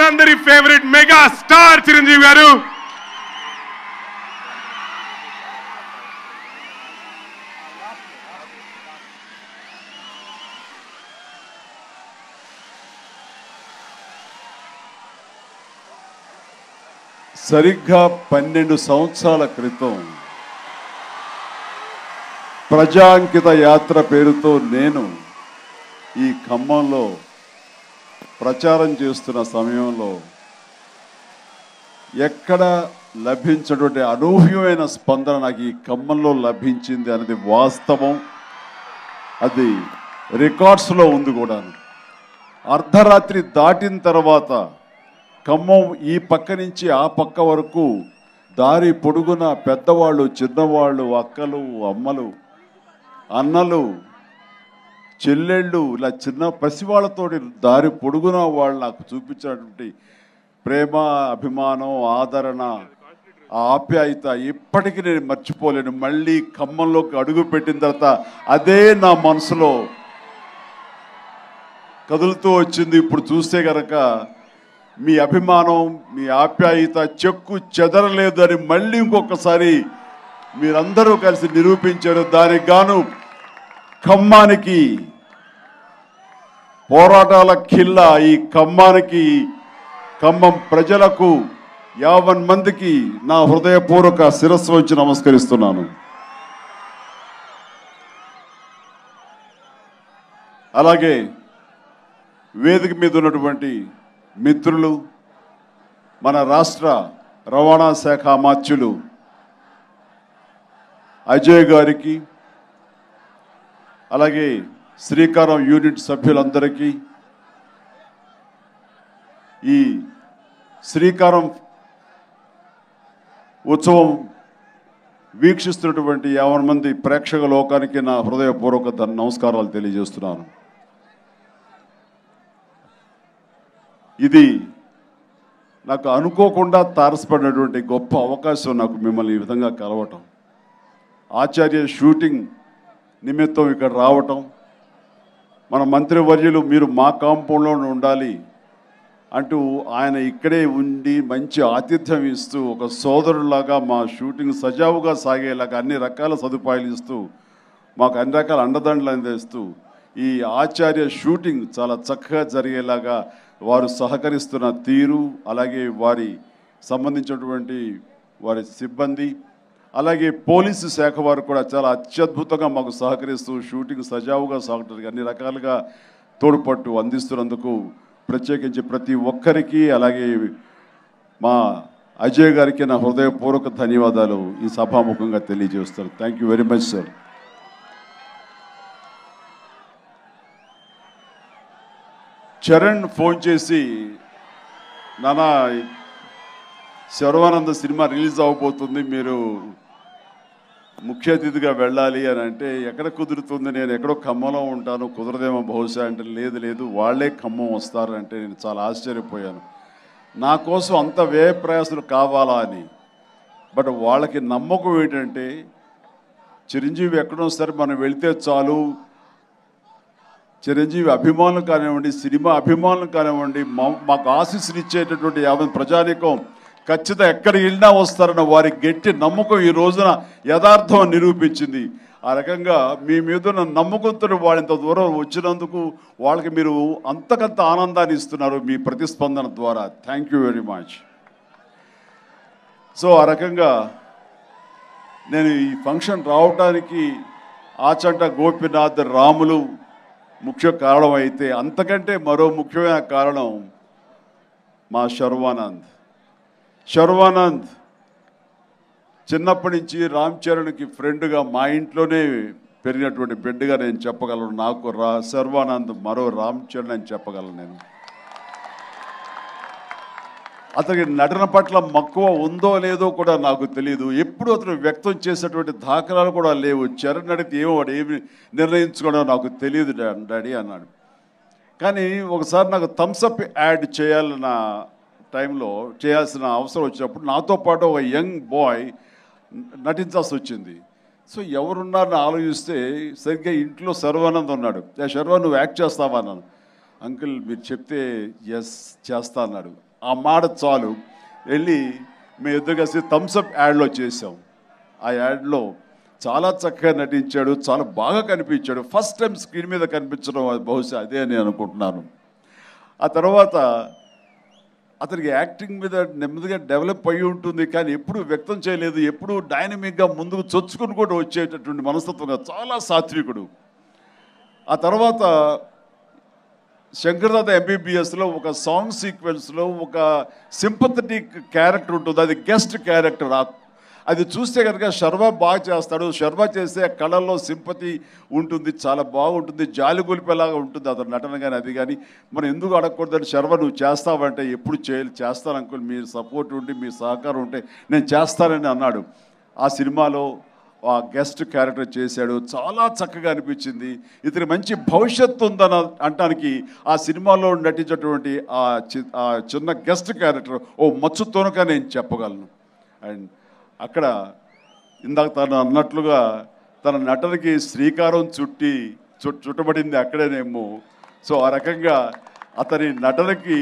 మనందరి favourite mega star Chiranjeevi గారు సరిగ్గా పన్నెండు సంవత్సరాల క్రితం ప్రజాంకిత యాత్ర పేరుతో నేను ఈ ఖమ్మంలో ప్రచారం చేస్తున్న సమయంలో ఎక్కడ లభించినటువంటి అనూహ్యమైన స్పందన నాకు ఈ ఖమ్మంలో లభించింది అనేది వాస్తవం అది రికార్డ్స్లో ఉంది కూడా అర్ధరాత్రి దాటిన తర్వాత ఖమ్మం ఈ పక్క నుంచి ఆ పక్క వరకు దారి పొడుగున పెద్దవాళ్ళు చిన్నవాళ్ళు అక్కలు అమ్మలు అన్నలు చెల్లెళ్ళు ఇలా చిన్న పసివాళ్ళతో దారి పొడుగున వాళ్ళు నాకు చూపించినటువంటి ప్రేమ అభిమానం ఆదరణ ఆప్యాయత ఇప్పటికీ నేను మర్చిపోలేను మళ్ళీ ఖమ్మంలోకి అడుగు పెట్టిన తర్వాత అదే నా మనసులో కదులుతూ వచ్చింది ఇప్పుడు చూస్తే కనుక మీ అభిమానం మీ ఆప్యాయత చెక్కు చెదరలేదు అని మళ్ళీ ఇంకొకసారి మీరందరూ కలిసి నిరూపించారు దానికి గాను ఖమ్మానికి పోరాటాల కిల్ల ఈ ఖమ్మానికి ఖమ్మం ప్రజలకు యాభై మందికి నా హృదయపూర్వక శిరస్సు వచ్చి నమస్కరిస్తున్నాను అలాగే వేదిక మీద ఉన్నటువంటి మిత్రులు మన రాష్ట్ర రవాణా శాఖ అమాత్యులు అజయ్ గారికి అలాగే శ్రీకారం యూనిట్ సభ్యులందరికీ ఈ శ్రీకారం ఉత్సవం వీక్షిస్తున్నటువంటి యావన్ మంది ప్రేక్షక లోకానికి నా హృదయపూర్వక నమస్కారాలు తెలియజేస్తున్నాను ఇది నాకు అనుకోకుండా తారసపడినటువంటి గొప్ప అవకాశం నాకు మిమ్మల్ని ఈ విధంగా కలవటం ఆచార్య షూటింగ్ నిమిత్తం ఇక్కడ రావటం మన మంత్రివర్యులు మీరు మా కాంపౌండ్లోనే ఉండాలి అంటూ ఆయన ఇక్కడే ఉండి మంచి ఆతిథ్యం ఇస్తూ ఒక సోదరులాగా మా షూటింగ్ సజావుగా సాగేలాగా అన్ని రకాల సదుపాయాలు ఇస్తూ మాకు అన్ని రకాల అండదండలు అందిస్తూ ఈ ఆచార్య షూటింగ్ చాలా చక్కగా జరిగేలాగా వారు సహకరిస్తున్న తీరు అలాగే వారి సంబంధించినటువంటి వారి సిబ్బంది అలాగే పోలీసు శాఖ వారు కూడా చాలా అత్యద్భుతంగా మాకు సహకరిస్తూ షూటింగ్ సజావుగా సాగుతుంది అన్ని రకాలుగా తోడ్పట్టు అందిస్తున్నందుకు ప్రత్యేకించి ప్రతి ఒక్కరికి అలాగే మా అజయ్ గారికి నా హృదయపూర్వక ధన్యవాదాలు ఈ సభాముఖంగా తెలియజేస్తారు thank you very much sir Charan phone చేసి నానా శర్వానంద సినిమా రిలీజ్ అవ్వబోతుంది మీరు ముఖ్య అతిథిగా వెళ్ళాలి అని అంటే ఎక్కడ కుదురుతుంది నేను ఎక్కడో ఖమ్మంలో ఉంటాను కుదరదేమో బహుశా అంటే లేదు లేదు వాళ్లే ఖమ్మం వస్తారు అంటే నేను చాలా ఆశ్చర్యపోయాను నా కోసం అంత వ్యయ ప్రయాసలు కావాలా అని బట్ వాళ్ళకి నమ్మకం ఏంటంటే చిరంజీవి ఎక్కడో సరే మనం వెళితే చాలు చిరంజీవి అభిమానులు కానివ్వండి సినిమా అభిమానులు కానివ్వండి మాకు ఆశీస్సులు ఇచ్చేటటువంటి యాభై ప్రజానీకం ఖచ్చితంగా ఎక్కడ వెళ్ళినా వస్తారన్న వారి గట్టి నమ్మకం ఈ రోజున యథార్థం నిరూపించింది ఆ రకంగా మీ మీద నమ్మకంతో వాళ్ళంత దూరం వచ్చినందుకు వాళ్ళకి మీరు అంతకంత ఆనందాన్ని ఇస్తున్నారు మీ ప్రతిస్పందన ద్వారా thank you very much so ఆ రకంగా నేను ఈ ఫంక్షన్ రావడానికి ఆచంట గోపినాథ్ రాములు ముఖ్య కారణం అయితే అంతకంటే మరో ముఖ్యమైన కారణం మా శర్వానంద్ శర్వానంద్ చిన్నప్పటి నుంచి రామ్ చరణ్కి ఫ్రెండ్గా మా ఇంట్లోనే పెరిగినటువంటి బిడ్డగా నేను చెప్పగలను నాకు రా శర్వానంద్ మరో రామ్ చరణ్ అని చెప్పగలను నేను అతనికి నటన పట్ల మక్కువ ఉందో లేదో కూడా నాకు తెలియదు ఎప్పుడు అతను వ్యక్తం చేసేటువంటి దాఖలాలు కూడా లేవు చరణ్ అడిగితే ఏమో వాడు ఏమి నిర్ణయించుకోవడం నాకు తెలియదు డాడీ అన్నాడు కానీ ఒకసారి నాకు థమ్స్అప్ యాడ్ చేయాలన్న టైంలో చేయాల్సిన అవసరం వచ్చినప్పుడు నాతో పాటు ఒక యంగ్ బాయ్ నటించాల్సి వచ్చింది సో ఎవరున్నారని ఆలోచిస్తే సరిగ్గా ఇంట్లో శర్వానంద్ ఉన్నాడు శర్వ నువ్వు యాక్ట్ చేస్తావా అన్నాను అంకుల్ మీరు చెప్తే ఎస్ చేస్తా అన్నాడు ఆ మాట చాలు వెళ్ళి మేము ఇద్దరు కలిసి థమ్స్అప్ యాడ్లో చేసాం ఆ యాడ్లో చాలా చక్కగా నటించాడు చాలా బాగా కనిపించాడు ఫస్ట్ టైం స్క్రీన్ మీద కనిపించడం బహుశా అదే అని అనుకుంటున్నాను ఆ తర్వాత అతనికి యాక్టింగ్ మీద నెమ్మదిగా డెవలప్ అయి ఉంటుంది కానీ ఎప్పుడు వ్యక్తం చేయలేదు ఎప్పుడు డైనమిక్గా ముందుకు చొచ్చుకుని కూడా వచ్చేటటువంటి మనస్తత్వంగా చాలా సాత్వికుడు ఆ తర్వాత శంకర్దాద ఎంబీబీఎస్లో ఒక సాంగ్ సీక్వెన్స్లో ఒక సింపథటిక్ క్యారెక్టర్ ఉంటుంది అది గెస్ట్ క్యారెక్టర్ ఆ అది చూస్తే కనుక శర్మ బాగా చేస్తాడు శర్మ చేస్తే కళల్లో సింపతి ఉంటుంది చాలా బాగుంటుంది జాలి గొలిపేలాగా ఉంటుంది అతను నటన కానీ అది కానీ మనం ఎందుకు అడగకూడదని శర్మ నువ్వు చేస్తావంటే ఎప్పుడు చేయాలి చేస్తాను అనుకుని మీ సపోర్ట్ ఉండి మీ సహకారం ఉంటే నేను చేస్తానని అన్నాడు ఆ సినిమాలో ఆ గెస్ట్ క్యారెక్టర్ చేశాడు చాలా చక్కగా అనిపించింది ఇతని మంచి భవిష్యత్తు ఉందని అంటానికి ఆ సినిమాలో నటించినటువంటి ఆ చిన్న గెస్ట్ క్యారెక్టర్ ఓ మచ్చుతోనక నేను చెప్పగలను అండ్ అక్కడ ఇందాక తను అన్నట్లుగా తన నటనకి శ్రీకారం చుట్టి చుట్టబడింది అక్కడేనేమో సో ఆ రకంగా అతని నటనకి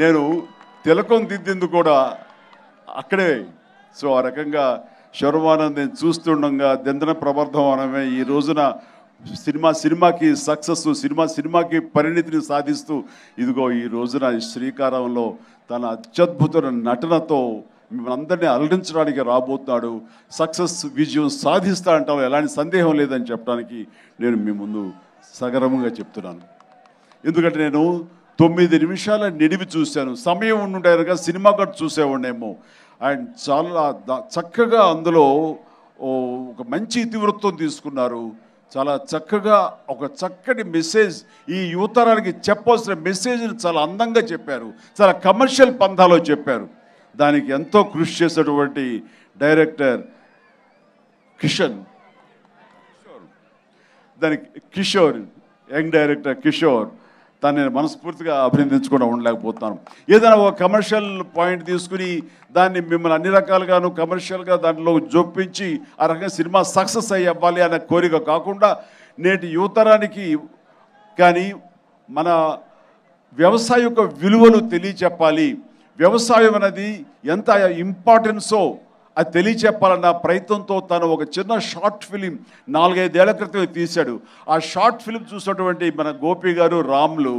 నేను తిలకం దిద్దింది కూడా అక్కడే సో ఆ రకంగా శర్వానంద్ నేను చూస్తుండగా దిందన ప్రబర్ధం అనమే ఈ రోజున సినిమా సినిమాకి సక్సెస్ సినిమా సినిమాకి పరిణితిని సాధిస్తూ ఇదిగో ఈ రోజున శ్రీకారంలో తన అత్యద్భుతమైన నటనతో మిమ్మల్ని అందరినీ అలరించడానికి రాబోతున్నాడు సక్సెస్ విజయం సాధిస్తా అంటావు ఎలాంటి సందేహం లేదని చెప్పడానికి నేను మీ ముందు సగరముగా చెప్తున్నాను ఎందుకంటే నేను తొమ్మిది నిమిషాల నిడివి చూశాను సమయం ఉండుంటే కనుక సినిమా కట్ చూసేవాడినేమో అండ్ చాలా చక్కగా అందులో ఒక మంచి ఇతివృత్తం తీసుకున్నారు చాలా చక్కగా ఒక చక్కటి మెసేజ్ ఈ యువతరానికి చెప్పాల్సిన మెసేజ్ని చాలా అందంగా చెప్పారు చాలా కమర్షియల్ పంధాలో చెప్పారు దానికి ఎంతో కృషి చేసేటువంటి డైరెక్టర్ కిషన్ దానికి కిషోర్ యంగ్ డైరెక్టర్ కిషోర్ తను నేను మనస్ఫూర్తిగా అభినందించకుండా ఉండలేకపోతున్నాను ఏదైనా ఒక కమర్షియల్ పాయింట్ తీసుకుని దాన్ని మిమ్మల్ని అన్ని రకాలుగాను కమర్షియల్గా దాంట్లో జొప్పించి ఆ రకంగా సినిమా సక్సెస్ అయ్యి అవ్వాలి అనే కోరిక కాకుండా నేటి యువతరానికి కానీ మన వ్యవసాయ యొక్క విలువలు తెలియచెప్పాలి వ్యవసాయం అనేది ఎంత ఇంపార్టెన్సో అది తెలియచెప్పాలన్న ప్రయత్నంతో తను ఒక చిన్న షార్ట్ ఫిలిం నాలుగైదేళ్ల క్రితమే తీశాడు ఆ షార్ట్ ఫిలిం చూసినటువంటి మన గోపి గారు రాములు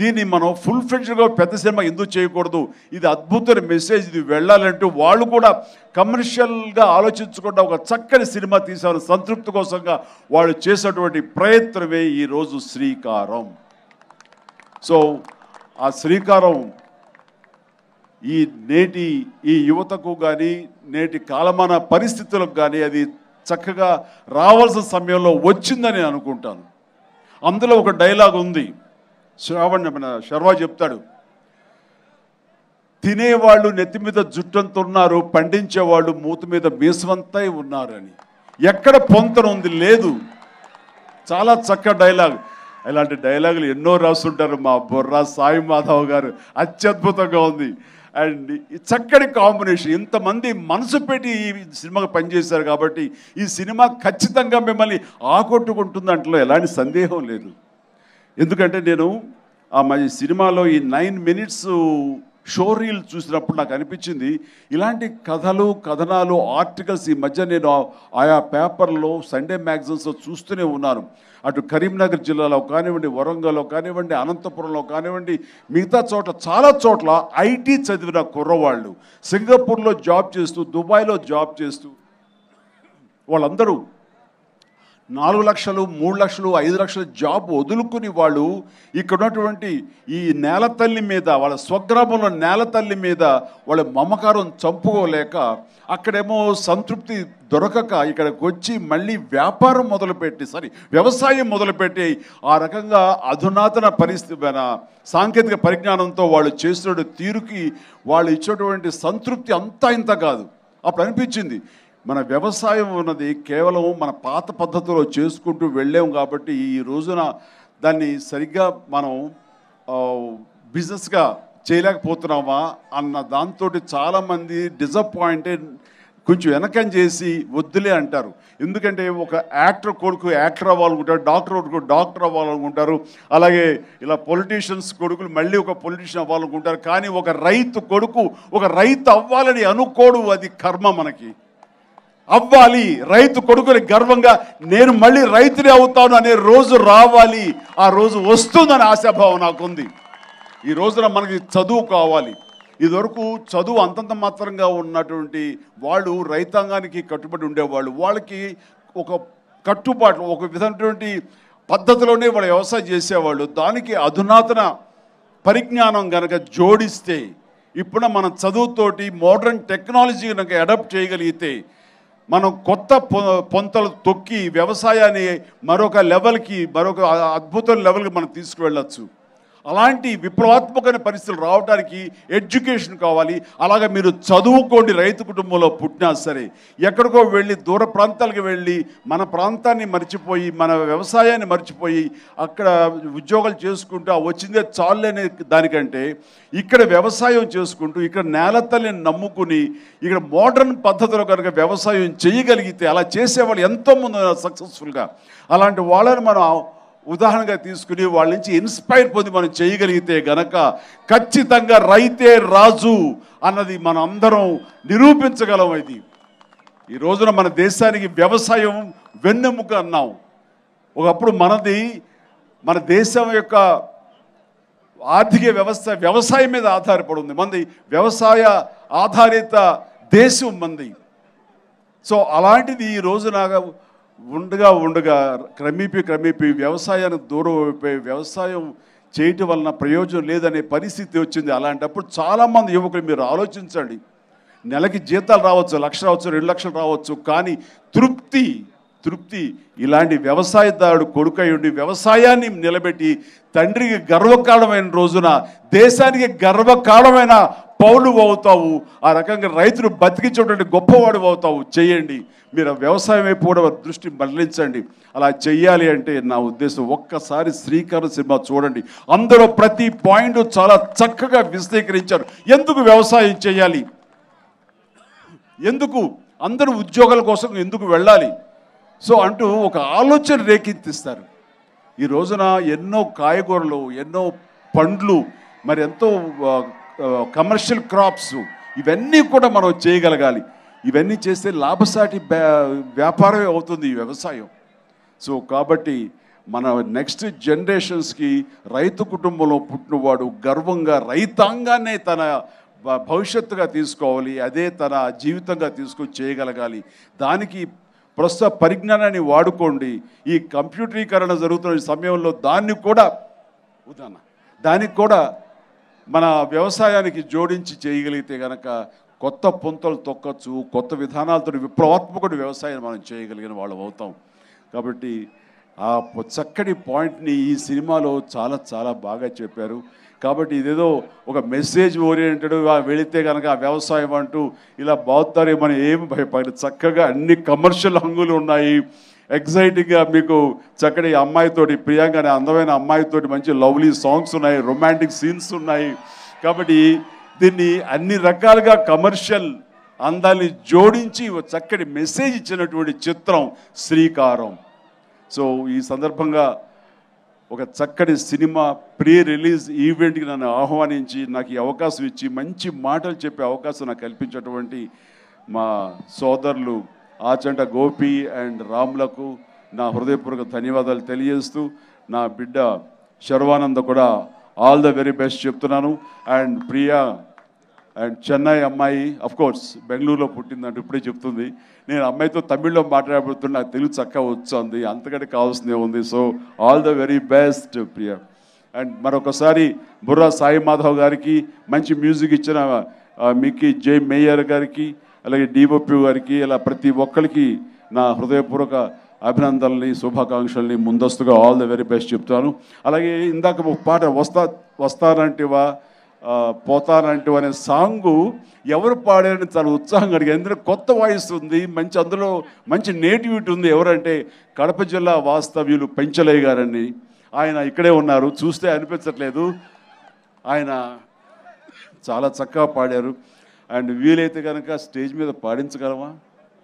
దీన్ని మనం ఫుల్ ఫ్రెండ్గా పెద్ద సినిమా ఎందుకు చేయకూడదు ఇది అద్భుతమైన మెసేజ్ ఇది వెళ్ళాలంటూ వాళ్ళు కూడా కమర్షియల్గా ఆలోచించకుండా ఒక చక్కని సినిమా తీసారు సంతృప్తి కోసంగా వాళ్ళు చేసినటువంటి ప్రయత్నమే ఈరోజు శ్రీకారం సో ఆ శ్రీకారం ఈ నేటి ఈ యువతకు కానీ నేటి కాలమాన పరిస్థితులకు కానీ అది చక్కగా రావాల్సిన సమయంలో వచ్చిందని అనుకుంటాను అందులో ఒక డైలాగ్ ఉంది శ్రావణ్ మన శర్వా చెప్తాడు తినేవాళ్ళు నెత్తి మీద పండించే పండించేవాళ్ళు మూత మీద మీసవంతై ఉన్నారని ఎక్కడ పొంతనుంది లేదు చాలా చక్క డైలాగ్ ఇలాంటి డైలాగులు ఎన్నో రాస్తుంటారు మా బొర్రా సాయి మాధవ్ గారు అత్యద్భుతంగా ఉంది అండ్ చక్కటి కాంబినేషన్ ఇంతమంది మనసు పెట్టి ఈ సినిమాకి పనిచేశారు కాబట్టి ఈ సినిమా ఖచ్చితంగా మిమ్మల్ని ఆకొట్టుకుంటుంది దాంట్లో ఎలాంటి సందేహం లేదు ఎందుకంటే నేను ఆ మా సినిమాలో ఈ నైన్ మినిట్స్ షో రీల్ చూసినప్పుడు నాకు అనిపించింది ఇలాంటి కథలు కథనాలు ఆర్టికల్స్ ఈ మధ్య నేను ఆయా పేపర్లో సండే మ్యాగజైన్స్లో చూస్తూనే ఉన్నాను అటు కరీంనగర్ జిల్లాలో కానివ్వండి వరంగల్లో కానివ్వండి అనంతపురంలో కానివ్వండి మిగతా చోట్ల చాలా చోట్ల ఐటీ చదివిన కుర్రవాళ్ళు సింగపూర్లో జాబ్ చేస్తూ దుబాయ్లో జాబ్ చేస్తూ వాళ్ళందరూ నాలుగు లక్షలు మూడు లక్షలు ఐదు లక్షల జాబ్ వదులుకుని వాళ్ళు ఇక్కడ ఉన్నటువంటి ఈ నేల తల్లి మీద వాళ్ళ స్వగ్రామంలో నేల తల్లి మీద వాళ్ళ మమకారం చంపుకోలేక అక్కడేమో సంతృప్తి దొరకక ఇక్కడికి వచ్చి మళ్ళీ వ్యాపారం మొదలుపెట్టి సారీ వ్యవసాయం మొదలుపెట్టి ఆ రకంగా అధునాతన పరిస్థితి సాంకేతిక పరిజ్ఞానంతో వాళ్ళు చేసిన తీరుకి వాళ్ళు ఇచ్చేటువంటి సంతృప్తి అంతా ఇంత కాదు అప్పుడు అనిపించింది మన వ్యవసాయం ఉన్నది కేవలం మన పాత పద్ధతిలో చేసుకుంటూ వెళ్ళాం కాబట్టి ఈ రోజున దాన్ని సరిగ్గా మనం బిజినెస్గా చేయలేకపోతున్నామా అన్న దాంతో చాలామంది డిజపాయింటెడ్ కొంచెం వెనకం చేసి వద్దులే అంటారు ఎందుకంటే ఒక యాక్టర్ కొడుకు యాక్టర్ అవ్వాలనుకుంటారు డాక్టర్ కొడుకు డాక్టర్ అవ్వాలనుకుంటారు అలాగే ఇలా పొలిటీషియన్స్ కొడుకులు మళ్ళీ ఒక పొలిటీషియన్ అవ్వాలనుకుంటారు కానీ ఒక రైతు కొడుకు ఒక రైతు అవ్వాలని అనుకోడు అది కర్మ మనకి అవ్వాలి రైతు కొడుకుని గర్వంగా నేను మళ్ళీ రైతునే అవుతాను అనే రోజు రావాలి ఆ రోజు వస్తుందని ఆశాభావం నాకుంది ఈ రోజున మనకి చదువు కావాలి ఇదివరకు చదువు అంతంత మాత్రంగా ఉన్నటువంటి వాళ్ళు రైతాంగానికి కట్టుబడి ఉండేవాళ్ళు వాళ్ళకి ఒక కట్టుబాటు ఒక విధమైనటువంటి పద్ధతిలోనే వాళ్ళు వ్యవసాయం చేసేవాళ్ళు దానికి అధునాతన పరిజ్ఞానం కనుక జోడిస్తే ఇప్పుడు మన చదువుతోటి మోడర్న్ టెక్నాలజీ కనుక అడాప్ట్ చేయగలిగితే మనం కొత్త పొంతలు తొక్కి వ్యవసాయాన్ని మరొక లెవెల్కి మరొక అద్భుతం లెవెల్కి మనం తీసుకువెళ్ళచ్చు అలాంటి విప్లవాత్మకమైన పరిస్థితులు రావడానికి ఎడ్యుకేషన్ కావాలి అలాగే మీరు చదువుకోండి రైతు కుటుంబంలో పుట్టినా సరే ఎక్కడికో వెళ్ళి దూర ప్రాంతాలకు వెళ్ళి మన ప్రాంతాన్ని మర్చిపోయి మన వ్యవసాయాన్ని మర్చిపోయి అక్కడ ఉద్యోగాలు చేసుకుంటూ వచ్చిందే చాలు అనే దానికంటే ఇక్కడ వ్యవసాయం చేసుకుంటూ ఇక్కడ నేల తల్లిని నమ్ముకుని ఇక్కడ మోడర్న్ పద్ధతిలో కనుక వ్యవసాయం చేయగలిగితే అలా చేసేవాళ్ళు ఎంతోమంది సక్సెస్ఫుల్గా అలాంటి వాళ్ళని మనం ఉదాహరణగా తీసుకుని వాళ్ళ నుంచి ఇన్స్పైర్ పొంది మనం చేయగలిగితే గనక ఖచ్చితంగా రైతే రాజు అన్నది మనం అందరం నిరూపించగలం ఇది ఈ రోజున మన దేశానికి వ్యవసాయం వెన్నెముక అన్నాం ఒకప్పుడు మనది మన దేశం యొక్క ఆర్థిక వ్యవస్థ వ్యవసాయం మీద ఆధారపడి ఉంది మంది వ్యవసాయ ఆధారిత దేశం మంది సో అలాంటిది ఈ నాగా ఉండగా ఉండగా క్రమేపీ క్రమేపీ వ్యవసాయానికి దూరం అయిపోయి వ్యవసాయం చేయటం వలన ప్రయోజనం లేదనే పరిస్థితి వచ్చింది అలాంటప్పుడు చాలామంది యువకులు మీరు ఆలోచించండి నెలకి జీతాలు రావచ్చు లక్ష రావచ్చు రెండు లక్షలు రావచ్చు కానీ తృప్తి తృప్తి ఇలాంటి వ్యవసాయదారుడు కొడుకై ఉండి వ్యవసాయాన్ని నిలబెట్టి తండ్రికి గర్వకారణమైన రోజున దేశానికి గర్వకారణమైన పౌలు అవుతావు ఆ రకంగా రైతులు బతికించేటువంటి గొప్పవాడు అవుతావు చేయండి మీరు వ్యవసాయం వైపు కూడా దృష్టి మరలించండి అలా చేయాలి అంటే నా ఉద్దేశం ఒక్కసారి శ్రీకారం సినిమా చూడండి అందులో ప్రతి పాయింట్ చాలా చక్కగా విశదీకరించారు ఎందుకు వ్యవసాయం చేయాలి ఎందుకు అందరూ ఉద్యోగాల కోసం ఎందుకు వెళ్ళాలి సో అంటూ ఒక ఆలోచన రేకెత్తిస్తారు ఈ రోజున ఎన్నో కాయగూరలు ఎన్నో పండ్లు మరి ఎంతో కమర్షియల్ క్రాప్స్ ఇవన్నీ కూడా మనం చేయగలగాలి ఇవన్నీ చేస్తే లాభసాటి వ్యాపారమే అవుతుంది ఈ వ్యవసాయం సో కాబట్టి మన నెక్స్ట్ జనరేషన్స్కి రైతు కుటుంబంలో పుట్టినవాడు గర్వంగా రైతాంగానే తన భవిష్యత్తుగా తీసుకోవాలి అదే తన జీవితంగా తీసుకొని చేయగలగాలి దానికి ప్రస్తుత పరిజ్ఞానాన్ని వాడుకోండి ఈ కంప్యూటరీకరణ జరుగుతున్న సమయంలో దాన్ని కూడా ఉదాహరణ దానికి కూడా మన వ్యవసాయానికి జోడించి చేయగలిగితే కనుక కొత్త పుంతలు తొక్కచ్చు కొత్త విధానాలతో విప్లవాత్మకుడు వ్యవసాయం మనం చేయగలిగిన వాళ్ళు అవుతాం కాబట్టి ఆ చక్కటి పాయింట్ని ఈ సినిమాలో చాలా చాలా బాగా చెప్పారు కాబట్టి ఇదేదో ఒక మెసేజ్ ఓరియంటెడ్ వెళితే కనుక ఆ వ్యవసాయం అంటూ ఇలా బాగుతారేమని మనం ఏం భయపడి చక్కగా అన్ని కమర్షియల్ హంగులు ఉన్నాయి ఎగ్జైటింగ్గా మీకు చక్కటి అమ్మాయితోటి ప్రియాంక అనే అందమైన అమ్మాయితోటి మంచి లవ్లీ సాంగ్స్ ఉన్నాయి రొమాంటిక్ సీన్స్ ఉన్నాయి కాబట్టి దీన్ని అన్ని రకాలుగా కమర్షియల్ అందాన్ని జోడించి చక్కటి మెసేజ్ ఇచ్చినటువంటి చిత్రం శ్రీకారం సో ఈ సందర్భంగా ఒక చక్కటి సినిమా ప్రీ రిలీజ్ ఈవెంట్కి నన్ను ఆహ్వానించి నాకు ఈ అవకాశం ఇచ్చి మంచి మాటలు చెప్పే అవకాశం నాకు కల్పించేటువంటి మా సోదరులు ఆచంట గోపి అండ్ రాములకు నా హృదయపూర్వక ధన్యవాదాలు తెలియజేస్తూ నా బిడ్డ శర్వానంద కూడా ఆల్ ద వెరీ బెస్ట్ చెప్తున్నాను అండ్ ప్రియా అండ్ చెన్నై అమ్మాయి కోర్స్ బెంగళూరులో పుట్టిందంటే ఇప్పుడే చెప్తుంది నేను అమ్మాయితో తమిళ్లో మాట్లాడబోతున్నా నాకు తెలుగు చక్కగా వచ్చింది అంతకంటే కావాల్సిందే ఉంది so all the very best Priya and మరొకసారి బుర్రా సాయి మాధవ్ గారికి మంచి మ్యూజిక్ ఇచ్చిన మిక్కీ జే మేయర్ గారికి అలాగే డిఓపి గారికి ఇలా ప్రతి ఒక్కరికి నా హృదయపూర్వక అభినందనల్ని శుభాకాంక్షల్ని ముందస్తుగా ఆల్ ద వెరీ బెస్ట్ చెప్తాను అలాగే ఇందాక ఒక పాట వస్తా వస్తానంటివా పోతానంటివా అనే సాంగ్ ఎవరు పాడారని చాలా ఉత్సాహంగా అడిగారు ఎందుకంటే కొత్త వాయిస్ ఉంది మంచి అందులో మంచి నేటివిటీ ఉంది ఎవరంటే కడప జిల్లా వాస్తవ్యులు పెంచలయ్య గారని ఆయన ఇక్కడే ఉన్నారు చూస్తే అనిపించట్లేదు ఆయన చాలా చక్కగా పాడారు అండ్ వీలైతే కనుక స్టేజ్ మీద పాడించగలవా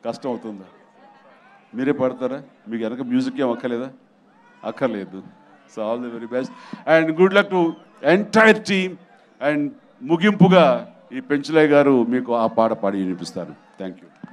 కష్టం అవుతుందా మీరే పాడతారా మీకు వెనక మ్యూజిక్ ఏం అక్కర్లేదా అక్కర్లేదు so all the very best and good luck to entire team and ముగింపుగా ఈ పెంచులయ్య గారు మీకు ఆ పాట పాడి వినిపిస్తారు థ్యాంక్ యూ